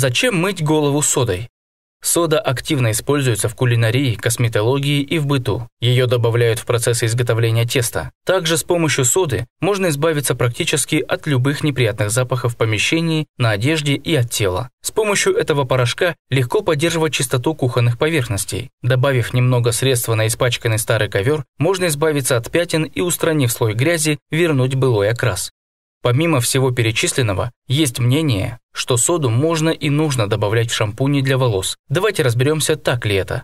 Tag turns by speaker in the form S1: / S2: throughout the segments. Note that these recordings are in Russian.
S1: Зачем мыть голову содой? Сода активно используется в кулинарии, косметологии и в быту. Ее добавляют в процессы изготовления теста. Также с помощью соды можно избавиться практически от любых неприятных запахов в помещении, на одежде и от тела. С помощью этого порошка легко поддерживать чистоту кухонных поверхностей. Добавив немного средства на испачканный старый ковер, можно избавиться от пятен и, устранив слой грязи, вернуть былой окрас. Помимо всего перечисленного, есть мнение, что соду можно и нужно добавлять в шампуни для волос. Давайте разберемся, так ли это.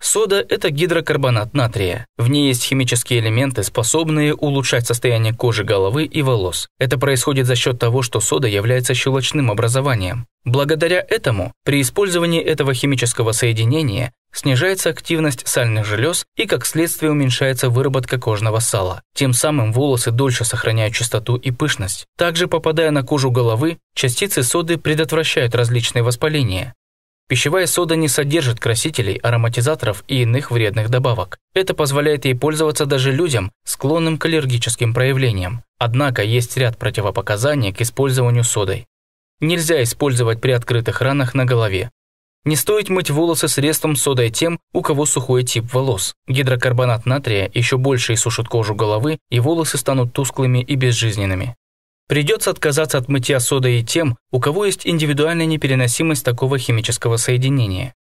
S1: Сода – это гидрокарбонат натрия. В ней есть химические элементы, способные улучшать состояние кожи головы и волос. Это происходит за счет того, что сода является щелочным образованием. Благодаря этому, при использовании этого химического соединения снижается активность сальных желез и, как следствие, уменьшается выработка кожного сала. Тем самым волосы дольше сохраняют чистоту и пышность. Также, попадая на кожу головы, частицы соды предотвращают различные воспаления. Пищевая сода не содержит красителей, ароматизаторов и иных вредных добавок. Это позволяет ей пользоваться даже людям, склонным к аллергическим проявлениям. Однако есть ряд противопоказаний к использованию содой. Нельзя использовать при открытых ранах на голове, не стоит мыть волосы средством содой тем, у кого сухой тип волос. Гидрокарбонат натрия еще больше иссушит кожу головы, и волосы станут тусклыми и безжизненными. Придется отказаться от мытья содой и тем, у кого есть индивидуальная непереносимость такого химического соединения.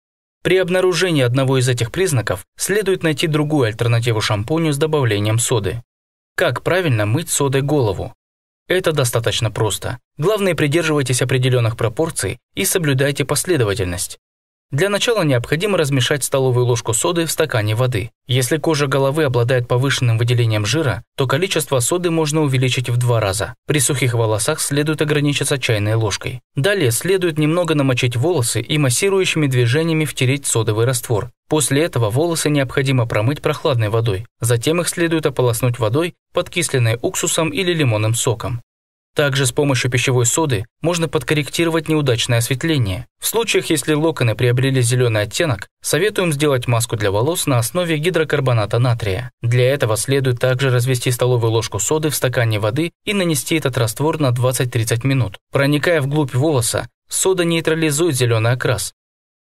S1: При обнаружении одного из этих признаков следует найти другую альтернативу шампуню с добавлением соды. Как правильно мыть содой голову? Это достаточно просто. Главное, придерживайтесь определенных пропорций и соблюдайте последовательность. Для начала необходимо размешать столовую ложку соды в стакане воды. Если кожа головы обладает повышенным выделением жира, то количество соды можно увеличить в два раза. При сухих волосах следует ограничиться чайной ложкой. Далее следует немного намочить волосы и массирующими движениями втереть содовый раствор. После этого волосы необходимо промыть прохладной водой. Затем их следует ополоснуть водой, подкисленной уксусом или лимонным соком. Также с помощью пищевой соды можно подкорректировать неудачное осветление. В случаях, если локоны приобрели зеленый оттенок, советуем сделать маску для волос на основе гидрокарбоната натрия. Для этого следует также развести столовую ложку соды в стакане воды и нанести этот раствор на 20-30 минут. Проникая вглубь волоса, сода нейтрализует зеленый окрас,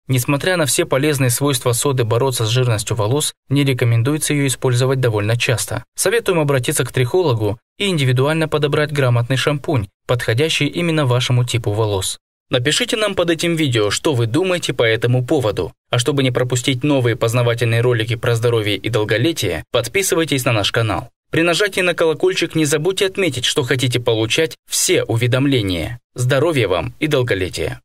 S1: Несмотря на все полезные свойства соды бороться с жирностью волос, не рекомендуется ее использовать довольно часто. Советуем обратиться к трихологу и индивидуально подобрать грамотный шампунь, подходящий именно вашему типу волос. Напишите нам под этим видео, что вы думаете по этому поводу. А чтобы не пропустить новые познавательные ролики про здоровье и долголетие, подписывайтесь на наш канал. При нажатии на колокольчик не забудьте отметить, что хотите получать все уведомления. Здоровья вам и долголетия!